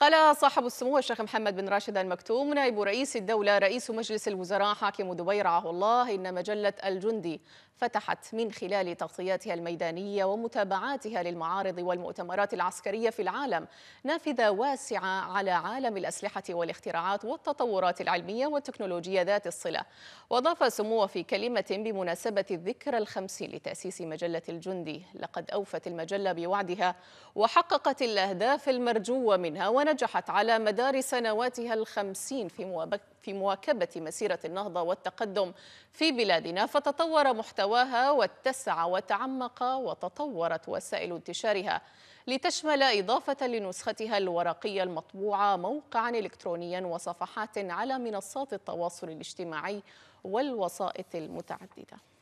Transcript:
قال صاحب السمو الشيخ محمد بن راشد المكتوم نائب رئيس الدولة رئيس مجلس الوزراء حاكم دبي رعاه الله إن مجلة الجندي فتحت من خلال تغطياتها الميدانية ومتابعاتها للمعارض والمؤتمرات العسكرية في العالم نافذة واسعة على عالم الأسلحة والاختراعات والتطورات العلمية والتكنولوجية ذات الصلة وأضاف سموه في كلمة بمناسبة الذكرى الخمسين لتأسيس مجلة الجندي لقد أوفت المجلة بوعدها وحققت الأهداف المرجوة منها ونجحت على مدار سنواتها الخمسين في مواكبة مسيرة النهضة والتقدم في بلادنا فتطور محتوى محتواها واتسع وتعمق وتطورت وسائل انتشارها لتشمل إضافة لنسختها الورقية المطبوعة موقعا إلكترونيا وصفحات على منصات التواصل الاجتماعي والوسائط المتعددة